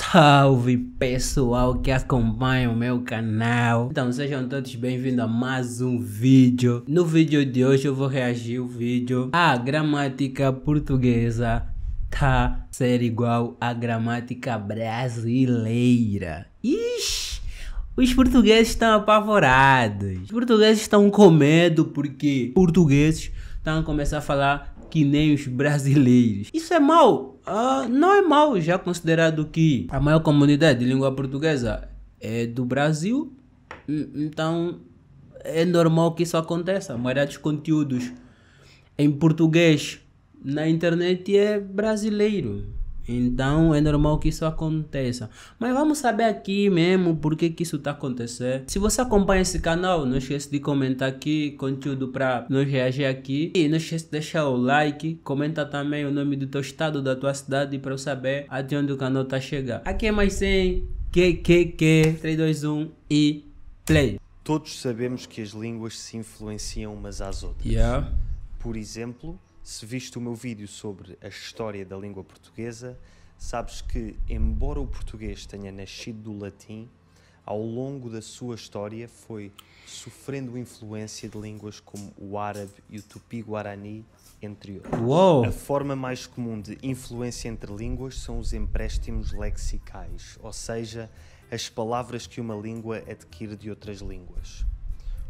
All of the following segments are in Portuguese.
Salve pessoal que acompanha o meu canal Então sejam todos bem-vindos a mais um vídeo No vídeo de hoje eu vou reagir o vídeo A gramática portuguesa tá ser igual à gramática brasileira Ixi, os portugueses estão apavorados Os portugueses estão com medo porque portugueses estão começando a falar que nem os brasileiros Isso é mal uh, ah, não é mal, já considerado que a maior comunidade de língua portuguesa é do Brasil, hum, então é normal que isso aconteça. A maioria dos conteúdos em português na internet é brasileiro. Então é normal que isso aconteça. Mas vamos saber aqui mesmo por que, que isso está acontecendo. Se você acompanha esse canal, não esqueça de comentar aqui conteúdo para nos reagir aqui. E não esqueça de deixar o like, comenta também o nome do teu estado, da tua cidade, para eu saber até onde o canal tá chegando. Aqui é mais 100, QQQ, 321 e play. Todos sabemos que as línguas se influenciam umas às outras. Yeah. Por exemplo, se viste o meu vídeo sobre a história da língua portuguesa, sabes que, embora o português tenha nascido do latim, ao longo da sua história foi sofrendo influência de línguas como o árabe e o tupi-guarani, entre outros. Uou. A forma mais comum de influência entre línguas são os empréstimos lexicais, ou seja, as palavras que uma língua adquire de outras línguas.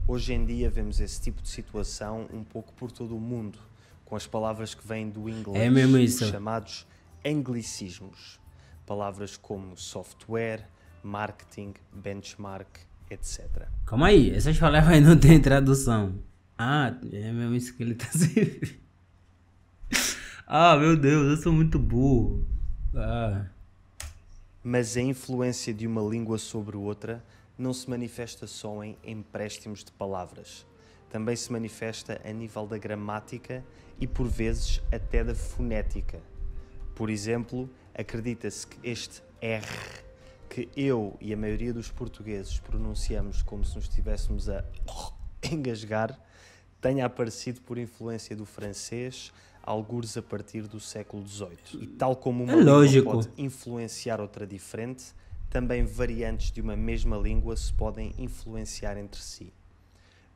Hoje em dia vemos esse tipo de situação um pouco por todo o mundo, com as palavras que vêm do inglês, é chamados anglicismos. Palavras como software, marketing, benchmark, etc. Calma aí, essas palavras aí não têm tradução. Ah, é mesmo isso que ele tá a se. ah, meu Deus, eu sou muito burro. Ah. Mas a influência de uma língua sobre outra não se manifesta só em empréstimos de palavras também se manifesta a nível da gramática e, por vezes, até da fonética. Por exemplo, acredita-se que este R, que eu e a maioria dos portugueses pronunciamos como se nos estivéssemos a engasgar, tenha aparecido por influência do francês, algures a partir do século XVIII. E tal como uma é língua pode influenciar outra diferente, também variantes de uma mesma língua se podem influenciar entre si.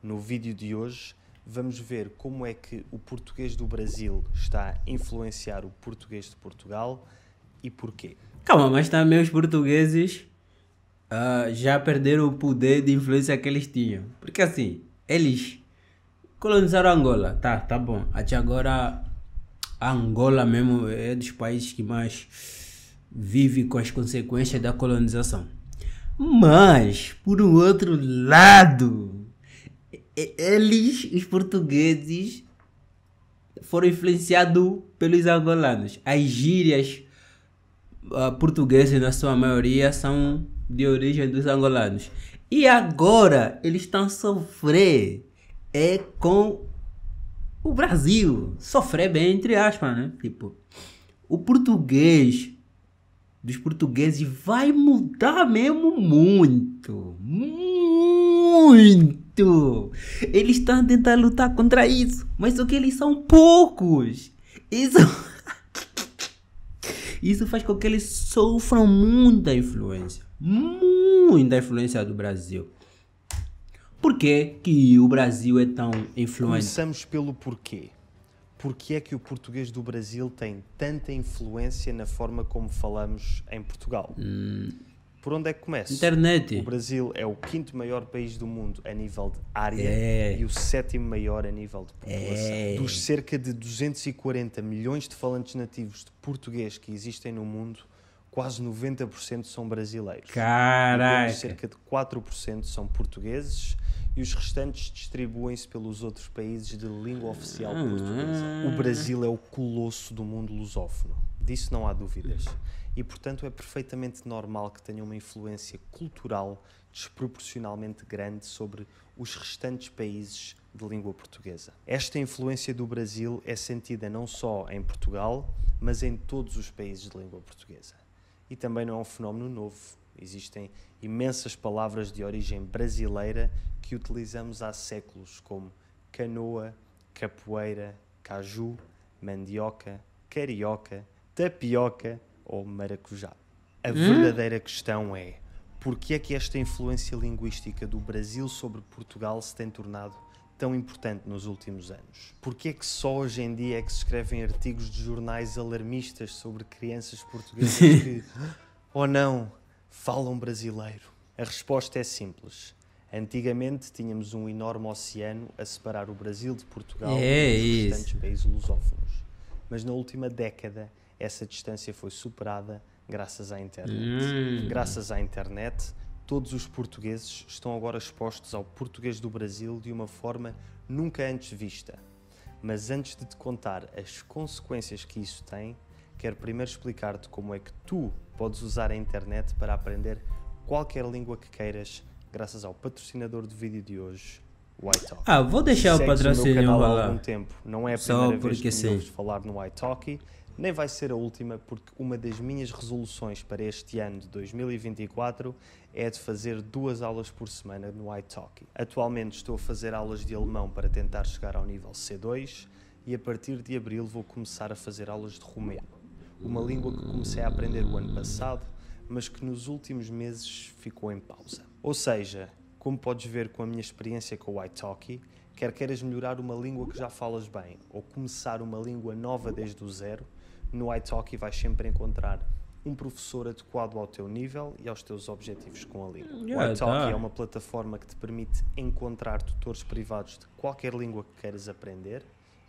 No vídeo de hoje vamos ver como é que o português do Brasil está a influenciar o português de Portugal e porquê. Calma, mas também os portugueses uh, já perderam o poder de influência que eles tinham. Porque assim, eles colonizaram Angola, tá, tá bom. Até agora Angola mesmo é dos países que mais vive com as consequências da colonização. Mas, por um outro lado, eles, os portugueses, foram influenciados pelos angolanos. As gírias uh, portuguesas, na sua maioria, são de origem dos angolanos. E agora eles estão sofrer é com o Brasil. Sofrer bem, entre aspas, né? Tipo, o português dos portugueses vai mudar mesmo muito. Muito muito. Eles estão a tentar lutar contra isso, mas o que eles são poucos. Isso. Isso faz com que eles sofram muita influência. Muita influência do Brasil. Por que, que o Brasil é tão influente? Começamos pelo porquê. Porquê é que o português do Brasil tem tanta influência na forma como falamos em Portugal? Hum por onde é que começa? Internet. O Brasil é o quinto maior país do mundo a nível de área é. e o sétimo maior a nível de população. É. Dos cerca de 240 milhões de falantes nativos de português que existem no mundo, quase 90% são brasileiros. Caraca! E cerca de 4% são portugueses e os restantes distribuem-se pelos outros países de língua oficial portuguesa. Ah. O Brasil é o colosso do mundo lusófono. Disso não há dúvidas. E, portanto, é perfeitamente normal que tenha uma influência cultural desproporcionalmente grande sobre os restantes países de língua portuguesa. Esta influência do Brasil é sentida não só em Portugal, mas em todos os países de língua portuguesa. E também não é um fenómeno novo. Existem imensas palavras de origem brasileira que utilizamos há séculos, como canoa, capoeira, caju, mandioca, carioca, tapioca ou maracujá. A hum? verdadeira questão é porque é que esta influência linguística do Brasil sobre Portugal se tem tornado tão importante nos últimos anos? Porquê é que só hoje em dia é que se escrevem artigos de jornais alarmistas sobre crianças portuguesas que, ou não, falam brasileiro? A resposta é simples. Antigamente tínhamos um enorme oceano a separar o Brasil de Portugal é e os restantes países lusófonos. Mas na última década essa distância foi superada graças à internet. Hum. Graças à internet, todos os portugueses estão agora expostos ao português do Brasil de uma forma nunca antes vista. Mas antes de te contar as consequências que isso tem, quero primeiro explicar-te como é que tu podes usar a internet para aprender qualquer língua que queiras, graças ao patrocinador do vídeo de hoje, Talk. Ah, vou deixar Segues o patrocínio o meu canal há algum tempo. Não é a primeira Só vez que sim. me falar no Whitetalk nem vai ser a última, porque uma das minhas resoluções para este ano de 2024 é de fazer duas aulas por semana no italki. Atualmente estou a fazer aulas de alemão para tentar chegar ao nível C2 e a partir de abril vou começar a fazer aulas de romeno, uma língua que comecei a aprender o ano passado, mas que nos últimos meses ficou em pausa. Ou seja, como podes ver com a minha experiência com o italki, quer queiras melhorar uma língua que já falas bem ou começar uma língua nova desde o zero, no iTalki vais sempre encontrar um professor adequado ao teu nível e aos teus objetivos com a língua. Yeah, o iTalki tá. é uma plataforma que te permite encontrar tutores privados de qualquer língua que queiras aprender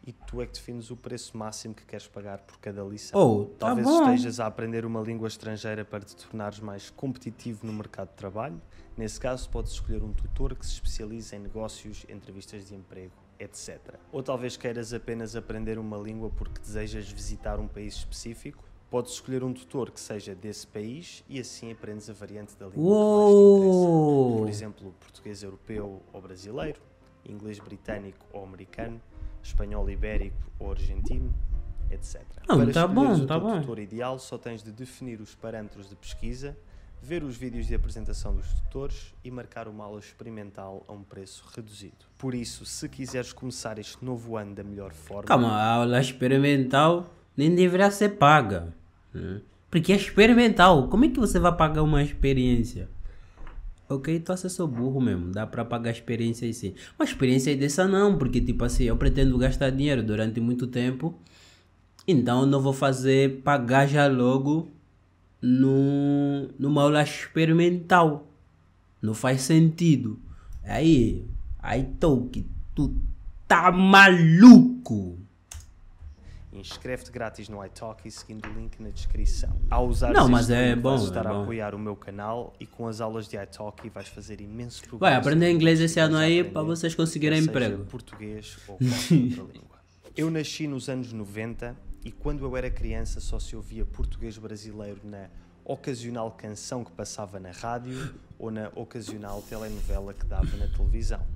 e tu é que defines o preço máximo que queres pagar por cada lição. Oh, tá Talvez bom. estejas a aprender uma língua estrangeira para te tornares mais competitivo no mercado de trabalho. Nesse caso, podes escolher um tutor que se especialize em negócios, entrevistas de emprego etc. Ou talvez queiras apenas aprender uma língua porque desejas visitar um país específico. Podes escolher um tutor que seja desse país e assim aprendes a variante da língua Uou! que mais te interessa. Por exemplo, português europeu ou brasileiro, inglês britânico ou americano, espanhol ibérico ou argentino, etc. Não, ah, Para tá bom, o tá tutor bom. ideal, só tens de definir os parâmetros de pesquisa ver os vídeos de apresentação dos tutores e marcar uma aula experimental a um preço reduzido. Por isso, se quiseres começar este novo ano da melhor forma. Calma, a aula experimental nem deverá ser paga. Né? Porque é experimental. Como é que você vai pagar uma experiência? Ok, tu acessou burro mesmo. Dá pra pagar experiência aí sim. uma experiência dessa não, porque tipo assim, eu pretendo gastar dinheiro durante muito tempo. Então eu não vou fazer pagar já logo no, numa aula experimental. Não faz sentido. Aí, aí, Tolkien, tu tá maluco! Inscreve-te grátis no iTalk e seguindo o link na descrição. Ao usar Não, mas é bom, vais estar é bom. a apoiar o meu canal e com as aulas de iTalk vais fazer imenso progresso. Vai aprender inglês esse ano aí para vocês conseguirem seja, emprego. português ou qualquer outra língua. Eu nasci nos anos 90 e quando eu era criança só se ouvia português brasileiro na ocasional canção que passava na rádio ou na ocasional telenovela que dava na televisão.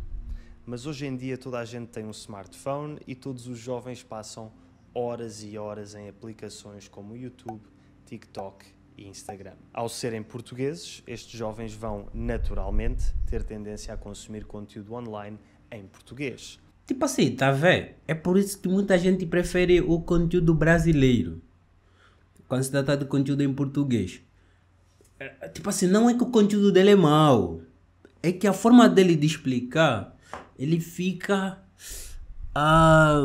Mas hoje em dia toda a gente tem um smartphone e todos os jovens passam horas e horas em aplicações como YouTube, TikTok e Instagram. Ao serem portugueses, estes jovens vão naturalmente ter tendência a consumir conteúdo online em português Tipo assim, tá vendo? É por isso que muita gente prefere o conteúdo brasileiro. Quando se trata de conteúdo em português. É, tipo assim, não é que o conteúdo dele é mau. É que a forma dele de explicar, ele fica a,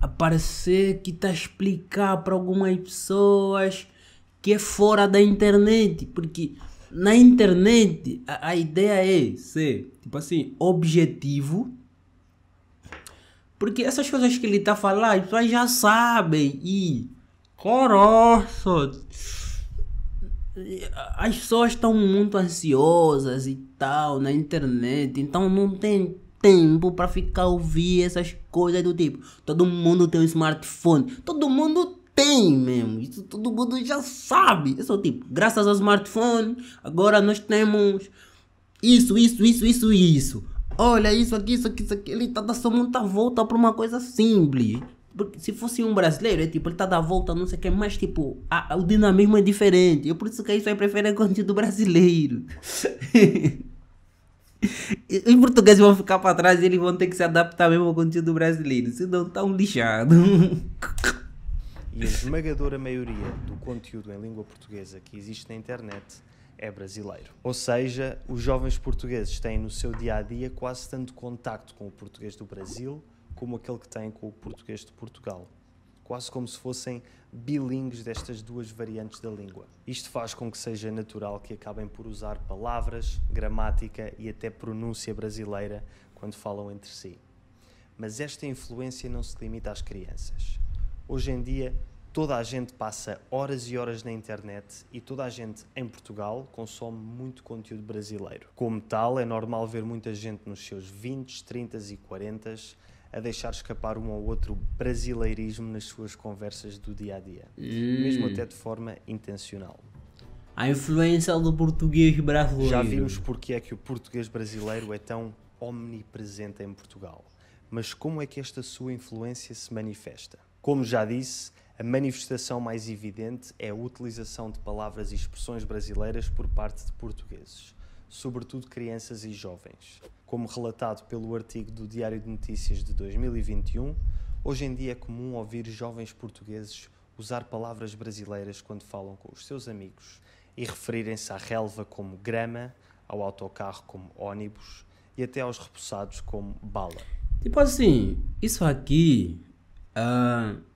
a parecer que tá a explicar para algumas pessoas que é fora da internet. Porque na internet a, a ideia é ser, tipo assim, objetivo porque essas coisas que ele tá falando, as pessoas já sabem. E. Coroço! As pessoas estão muito ansiosas e tal na internet, então não tem tempo para ficar ouvir essas coisas do tipo. Todo mundo tem um smartphone, todo mundo tem mesmo, isso todo mundo já sabe. Esse é o tipo, graças ao smartphone, agora nós temos isso, isso, isso, isso, isso olha isso aqui, isso aqui, isso aqui. Ele está dando muita volta para uma coisa simples. Porque se fosse um brasileiro, é tipo, ele tá da volta, não sei o que, mas tipo, a, a, o dinamismo é diferente. É por isso que isso aí é prefere a conteúdo brasileiro. Os portugueses vão ficar para trás e eles vão ter que se adaptar mesmo ao conteúdo brasileiro, senão tá um lixado. e a esmagadora maioria do conteúdo em língua portuguesa que existe na internet é brasileiro. Ou seja, os jovens portugueses têm no seu dia a dia quase tanto contacto com o português do Brasil como aquele que têm com o português de Portugal. Quase como se fossem bilíngues destas duas variantes da língua. Isto faz com que seja natural que acabem por usar palavras, gramática e até pronúncia brasileira quando falam entre si. Mas esta influência não se limita às crianças. Hoje em dia, toda a gente passa horas e horas na internet e toda a gente em Portugal consome muito conteúdo brasileiro. Como tal, é normal ver muita gente nos seus 20, 30 e 40 a deixar escapar um ou outro brasileirismo nas suas conversas do dia a dia, hum. mesmo até de forma intencional. A influência do português brasileiro. Já vimos porque é que o português brasileiro é tão omnipresente em Portugal. Mas como é que esta sua influência se manifesta? Como já disse, a manifestação mais evidente é a utilização de palavras e expressões brasileiras por parte de portugueses, sobretudo crianças e jovens. Como relatado pelo artigo do Diário de Notícias de 2021, hoje em dia é comum ouvir jovens portugueses usar palavras brasileiras quando falam com os seus amigos e referirem-se à relva como grama, ao autocarro como ônibus e até aos repousados como bala. Tipo assim, isso aqui. Uh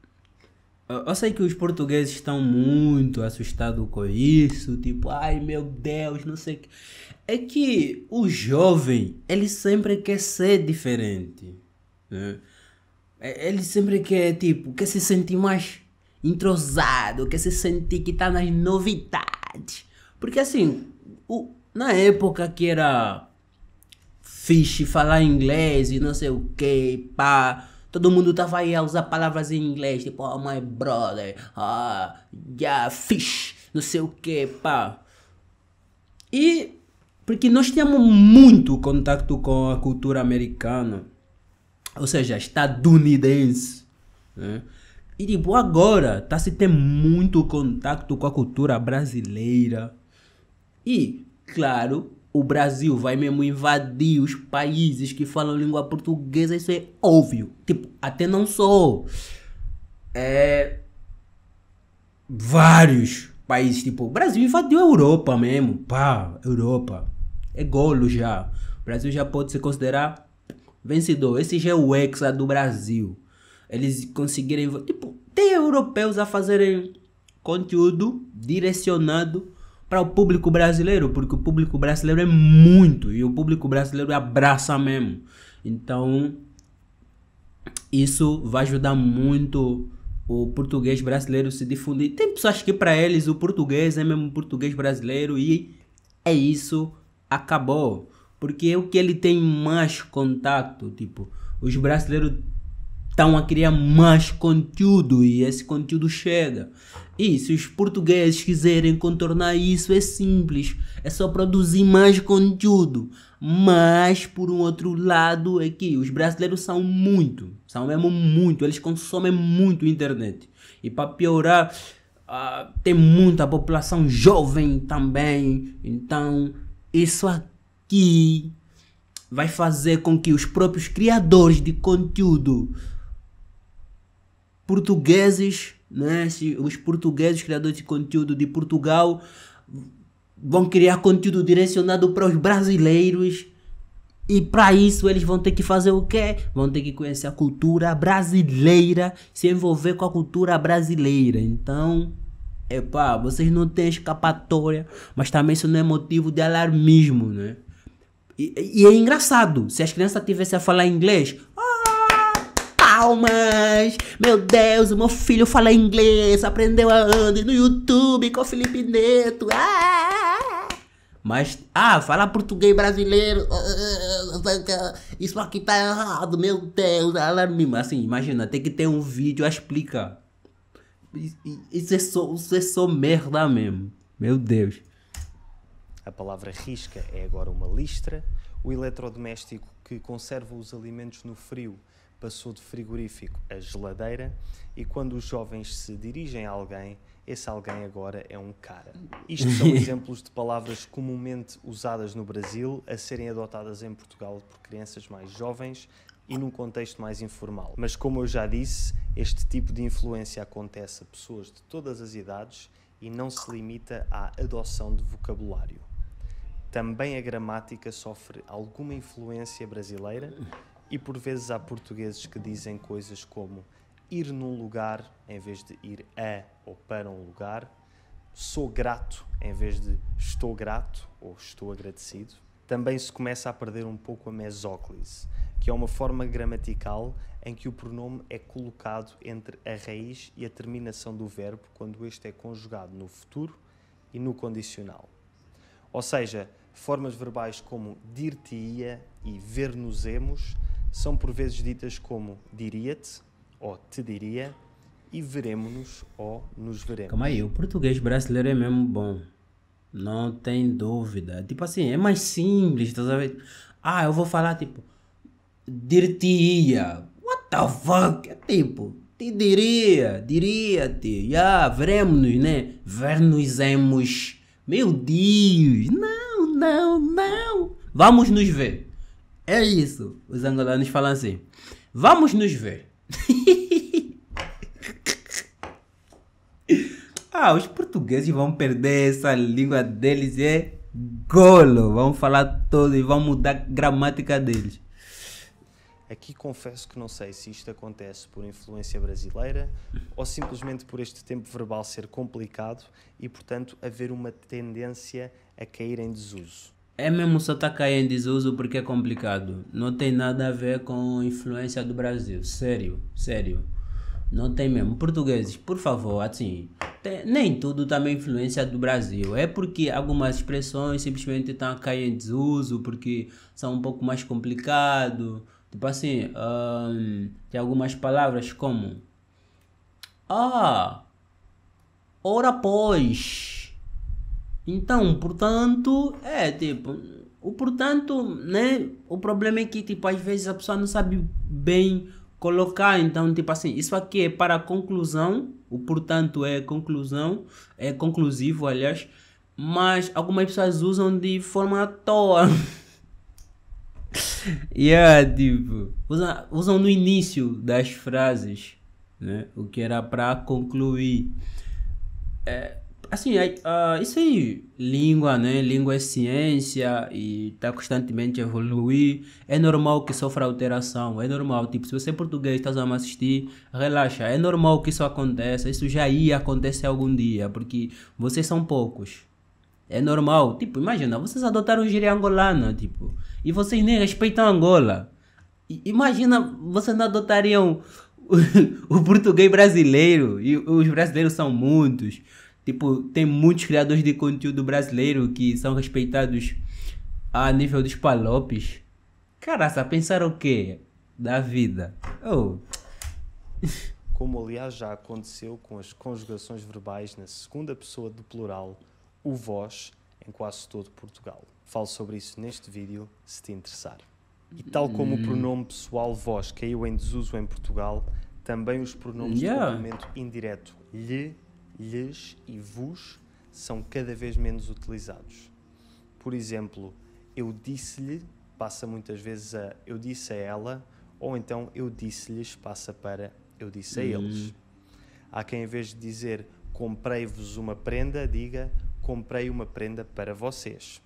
eu sei que os portugueses estão muito assustados com isso, tipo, ai meu Deus, não sei o que. É que o jovem, ele sempre quer ser diferente. Né? É, ele sempre quer, tipo, quer se sentir mais entrosado, quer se sentir que tá nas novidades. Porque assim, o, na época que era fixe falar inglês e não sei o que, pá Todo mundo tava aí a usar palavras em inglês, tipo, oh my brother, ah, yeah, fish, não sei o que, pá. E porque nós tínhamos muito contato com a cultura americana, ou seja, estadunidense. Né? E tipo, agora está se tendo muito contato com a cultura brasileira. E, claro, o Brasil vai mesmo invadir os países que falam língua portuguesa, isso é óbvio. Tipo, até não só. É. Vários países, tipo, o Brasil invadiu a Europa mesmo. Pá, Europa. É golo já. O Brasil já pode se considerar vencedor. Esse já é o hexa do Brasil. Eles conseguirem. Tipo, tem europeus a fazerem conteúdo direcionado para o público brasileiro, porque o público brasileiro é muito e o público brasileiro abraça mesmo. Então, isso vai ajudar muito o português brasileiro se difundir. Tem pessoas que para eles o português é mesmo português brasileiro e é isso, acabou. Porque é o que ele tem mais contato, tipo, os brasileiros estão a criar mais conteúdo e esse conteúdo chega. E se os portugueses quiserem contornar isso, é simples, é só produzir mais conteúdo. Mas, por um outro lado, é que os brasileiros são muito, são mesmo muito, eles consomem muito internet. E para piorar, uh, tem muita população jovem também, então isso aqui vai fazer com que os próprios criadores de conteúdo portugueses, né? os portugueses criadores de conteúdo de Portugal vão criar conteúdo direcionado para os brasileiros. E para isso eles vão ter que fazer o quê? Vão ter que conhecer a cultura brasileira, se envolver com a cultura brasileira. Então, epá, vocês não têm escapatória, mas também isso não é motivo de alarmismo, né? E, e é engraçado, se as crianças tivessem a falar inglês, palmas. Meu Deus, o meu filho fala inglês, aprendeu a andar no YouTube com o Felipe Neto. Ah! Mas, ah, fala português brasileiro. Ah, isso aqui tá errado, meu Deus. Assim, imagina, tem que ter um vídeo a explicar. Isso é só, isso é só merda mesmo. Meu Deus. A palavra risca é agora uma listra. O eletrodoméstico que conserva os alimentos no frio passou de frigorífico a geladeira e quando os jovens se dirigem a alguém, esse alguém agora é um cara. Isto são exemplos de palavras comumente usadas no Brasil a serem adotadas em Portugal por crianças mais jovens e num contexto mais informal. Mas como eu já disse, este tipo de influência acontece a pessoas de todas as idades e não se limita à adoção de vocabulário. Também a gramática sofre alguma influência brasileira e por vezes há portugueses que dizem coisas como ir num lugar em vez de ir a ou para um lugar, sou grato em vez de estou grato ou estou agradecido. Também se começa a perder um pouco a mesóclise, que é uma forma gramatical em que o pronome é colocado entre a raiz e a terminação do verbo quando este é conjugado no futuro e no condicional. Ou seja, formas verbais como dir-te-ia e ver-nos-emos são por vezes ditas como diria-te ou te diria e veremos-nos ou nos veremos. Calma aí, o português brasileiro é mesmo bom. Não tem dúvida. Tipo assim, é mais simples, tá sabendo? Ah, eu vou falar tipo dir-te-ia. What the fuck? É tipo, te diria, diria-te. Já, yeah, veremos-nos, né? Ver-nos-emos. Meu Deus, não, não, não. Vamos nos ver. É isso. Os angolanos falam assim: vamos nos ver. ah, os portugueses vão perder essa língua deles é golo. Vão falar todo e vão mudar a gramática deles. Aqui é confesso que não sei se isto acontece por influência brasileira ou simplesmente por este tempo verbal ser complicado e, portanto, haver uma tendência a cair em desuso é mesmo só tá caindo em desuso porque é complicado. Não tem nada a ver com influência do Brasil. Sério, sério. Não tem mesmo. Portugueses, por favor, assim, tem, nem tudo também tá influência do Brasil. É porque algumas expressões simplesmente estão tá a cair em desuso porque são um pouco mais complicado. Tipo assim, um, tem algumas palavras como. Ah! Ora pois! Então, portanto, é tipo, o portanto, né? O problema é que, tipo, às vezes a pessoa não sabe bem colocar, então, tipo assim, isso aqui é para conclusão, o portanto é conclusão, é conclusivo, aliás, mas algumas pessoas usam de forma à toa. yeah, é, tipo, usam, usam no início das frases, né? O que era para concluir. É, Assim, uh, isso aí, língua, né? Língua é ciência e tá constantemente evoluir. É normal que sofra alteração, é normal. Tipo, se você é português e estás a me assistir, relaxa. É normal que isso aconteça. Isso já ia acontecer algum dia, porque vocês são poucos. É normal. Tipo, imagina, vocês adotaram gíria angolana, tipo, e vocês nem respeitam Angola. I imagina, vocês não adotariam o, o português brasileiro, e os brasileiros são muitos Tipo, tem muitos criadores de conteúdo brasileiro que são respeitados a nível dos palopes. Caraca, pensaram o quê? Da vida. Oh. Como aliás já aconteceu com as conjugações verbais na segunda pessoa do plural, o vós, em quase todo Portugal. Falo sobre isso neste vídeo, se te interessar. E tal como hum. o pronome pessoal vós caiu em desuso em Portugal, também os pronomes yeah. de complemento indireto lhe lhes e vos são cada vez menos utilizados. Por exemplo, eu disse-lhe passa muitas vezes a eu disse a ela, ou então eu disse-lhes passa para eu disse a hum. eles. Há quem, em vez de dizer comprei-vos uma prenda, diga comprei uma prenda para vocês.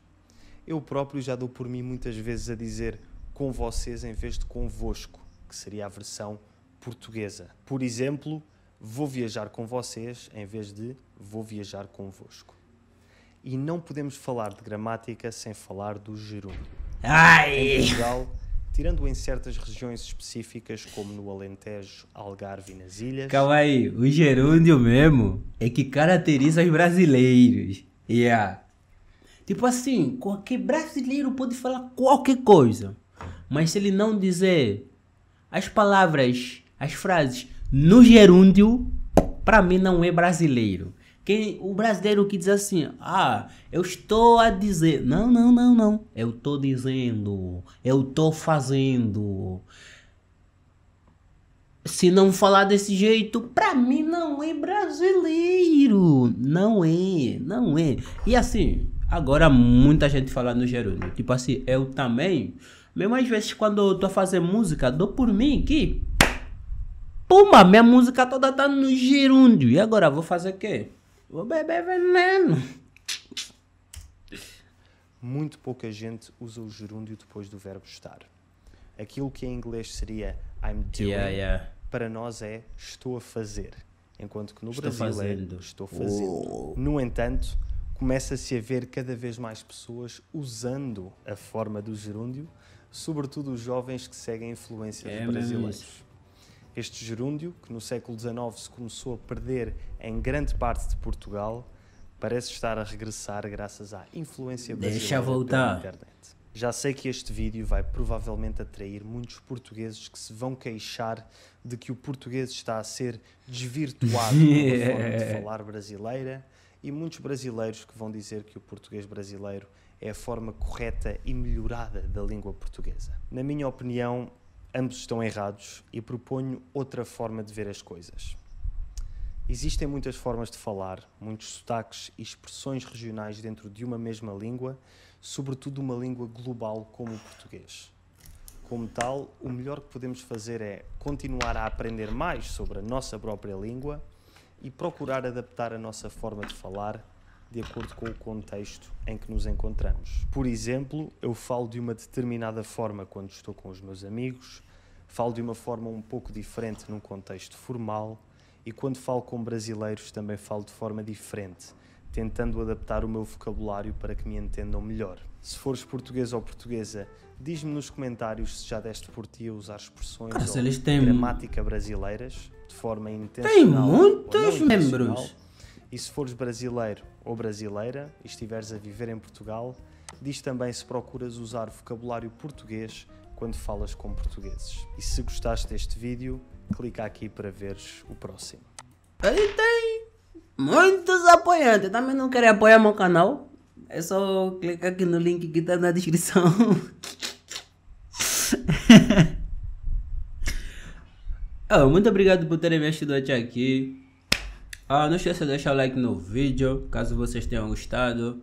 Eu próprio já dou por mim muitas vezes a dizer com vocês em vez de convosco, que seria a versão portuguesa. Por exemplo, vou viajar com vocês em vez de vou viajar convosco. E não podemos falar de gramática sem falar do gerúndio. Ai. Em Portugal, tirando em certas regiões específicas, como no Alentejo, Algarve e nas ilhas... Calma aí, o gerúndio mesmo é que caracteriza os brasileiros. Yeah. Tipo assim, qualquer brasileiro pode falar qualquer coisa. Mas se ele não dizer as palavras, as frases no gerúndio, para mim não é brasileiro. Quem, o brasileiro que diz assim, ah, eu estou a dizer. Não, não, não, não. É, eu estou dizendo. Eu estou fazendo. Se não falar desse jeito, pra mim não é brasileiro. Não é, não é. E assim, agora muita gente fala no gerúndio. Tipo assim, eu também. Mesmo às vezes quando eu tô a fazer música, dou por mim que Puma, minha música toda tá no gerúndio. E agora vou fazer o quê? Vou beber veneno. Muito pouca gente usa o gerúndio depois do verbo estar. Aquilo que em inglês seria I'm doing, yeah, yeah. para nós é estou a fazer. Enquanto que no estou Brasil fazendo. é estou fazendo. Oh. No entanto, começa-se a ver cada vez mais pessoas usando a forma do gerúndio, sobretudo os jovens que seguem a influência é dos brasileiros. Mesmo este gerúndio, que no século XIX se começou a perder em grande parte de Portugal, parece estar a regressar graças à influência brasileira Deixa voltar. internet. Já sei que este vídeo vai provavelmente atrair muitos portugueses que se vão queixar de que o português está a ser desvirtuado na pela forma de falar brasileira e muitos brasileiros que vão dizer que o português brasileiro é a forma correta e melhorada da língua portuguesa. Na minha opinião, ambos estão errados e proponho outra forma de ver as coisas. Existem muitas formas de falar, muitos sotaques e expressões regionais dentro de uma mesma língua, sobretudo uma língua global como o português. Como tal, o melhor que podemos fazer é continuar a aprender mais sobre a nossa própria língua e procurar adaptar a nossa forma de falar de acordo com o contexto em que nos encontramos. Por exemplo, eu falo de uma determinada forma quando estou com os meus amigos, falo de uma forma um pouco diferente num contexto formal e quando falo com brasileiros também falo de forma diferente, tentando adaptar o meu vocabulário para que me entendam melhor. Se fores português ou portuguesa, diz-me nos comentários se já deste por ti a usar expressões Nossa, ou gramática brasileiras de forma intencional. Tem muitos membros. E se fores brasileiro ou brasileira e estiveres a viver em Portugal, diz também se procuras usar vocabulário português quando falas com portugueses. E se gostaste deste vídeo, clica aqui para veres o próximo. Aí tem muitos apoiantes. Também não querem apoiar meu canal? É só clicar aqui no link que está na descrição. oh, muito obrigado por terem me assistido até aqui. Ah, não esqueça de deixar o like no vídeo, caso vocês tenham gostado.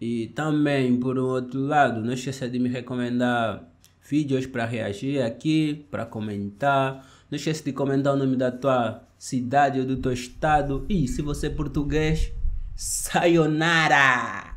E também, por outro lado, não esqueça de me recomendar vídeos para reagir aqui, para comentar. Não esqueça de comentar o nome da tua cidade ou do teu estado. E se você é português, sayonara!